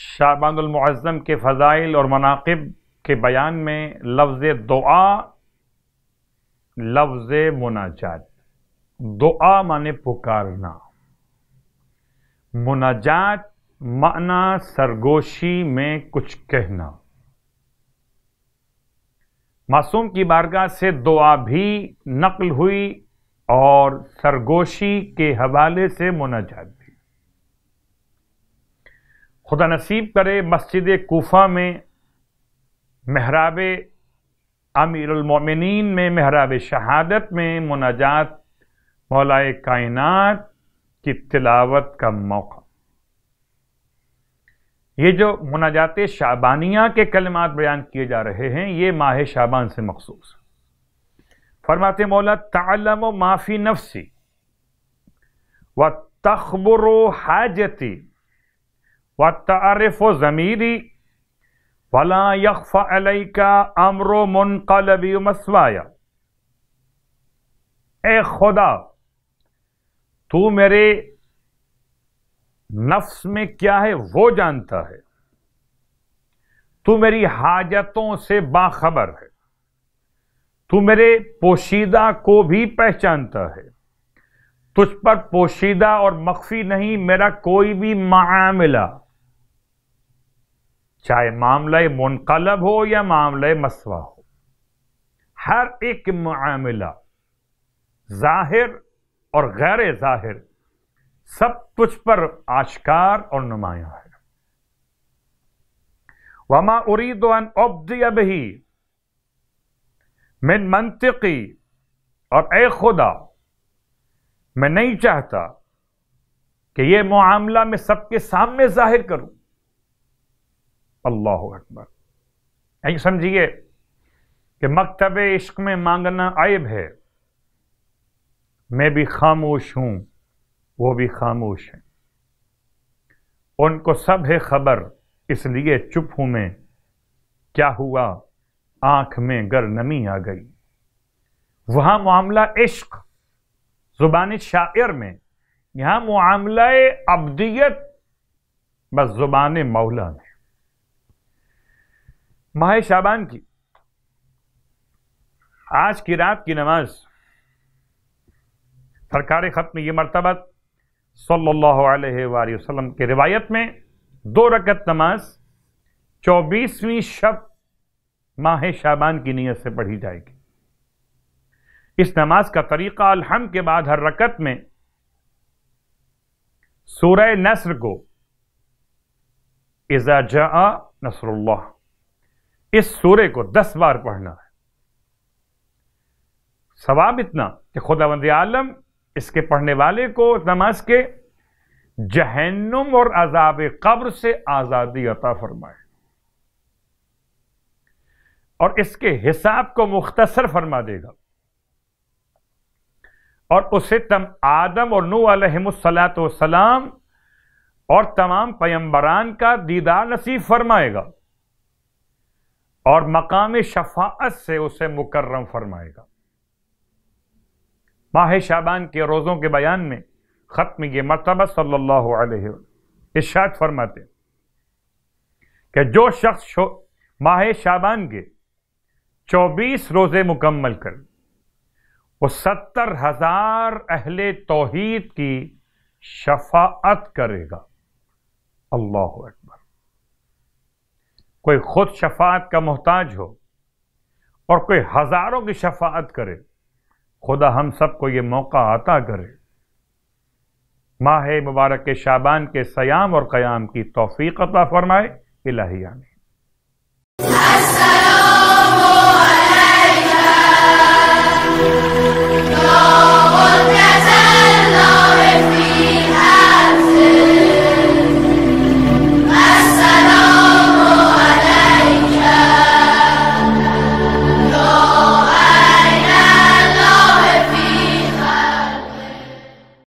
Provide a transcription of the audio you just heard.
शाबानज़म के फजाइल और मनाकब के बयान में लफ्ज़ दुआ लफ्ज़ मुनाजात दुआ माने पुकारना मुनाजात माना सरगोशी में कुछ कहना मासूम की बारगाह से दुआ भी नकल हुई और सरगोशी के हवाले से मुनाजात भी खुदा नसीब करे मस्जिद कोफा में अमीरुल अमीरमिन में महराब शहादत में मुनाजात मौलाए कायनात की तिलावत का मौका ये जो मुनाजात शाबानिया के कलमात बयान किए जा रहे हैं ये माह शाबान से मखसूस फरमाते मौला तालम माफ़ी नफसी व तखबर हाजती व तारफ़ ज़मीरी वला यकफा अलई का अमर मुनकलबी मसवाया ए खुदा तू मेरे नफ्स में क्या है वो जानता है तू मेरी हाजतों से बाखबर है तू मेरे पोशीदा को भी पहचानता है तुझ पर पोशीदा और मख्फी नहीं मेरा कोई भी मामला चाहे मामला मुनकलब हो या मामला मसवा हो हर एक मामला जाहिर और गैर जाहिर सब कुछ पर आश्कार और नुमाया है वमा उरीदो अन उबदी अबही मिन मंतिकी और ए खुदा मैं नहीं चाहता कि यह मामला मैं सबके सामने जाहिर करूं अल्लाह अकबर यही समझिए कि मकतब इश्क में मांगना आयब है मैं भी खामोश हूँ वो भी खामोश हैं उनको सब है खबर इसलिए चुप हूँ मैं क्या हुआ आँख में गर नमी आ गई वहाँ मामला इश्क ज़ुबान शायर में यहाँ मामला अब्दियत बस ज़ुबान मौला में माह शाबान की आज की रात की नमाज़ सरकार ख़त्म ये मरतबा सल्लल्लाहु अलैहि वसल्लम के रिवायत में दो रकत नमाज चौबीसवीं शब माह शाबान की नीयत से पढ़ी जाएगी इस नमाज का तरीक़ा अलहम के बाद हर रकत में सूरह नसर को इज़ा जा नसरुल्लाह इस सूर्य को दस बार पढ़ना है सवाब इतना कि खुदा आलम इसके पढ़ने वाले को नमाज के जहन्नुम और अजाब कब्र से आजादी अता फरमाए और इसके हिसाब को मुख्तसर फरमा देगा और उसे तम आदम और नू अलहमसलात सलाम और तमाम पैम्बरान का दीदार नसीब फरमाएगा और मकाम शफात से उसे मुकर्रम फरमाएगा माह शाबान के रोज़ों के बयान में ख़त्म ये मरतबा सल्लल्लाहु अलैहि वसल्लम फरमाते कि जो शख्स माह शाबान के 24 रोज़े मुकम्मल कर वो सत्तर हज़ार अहले तोहद की शफात करेगा अल्लाह अकबर कोई ख़ुद शफात का मोहताज हो और कोई हज़ारों की शफात करे खुदा हम सबको ये मौका आता करे माह मुबारक के शाबान के सयाम और क़याम की तोफ़ी अता फ़रमाए इलाही आमीन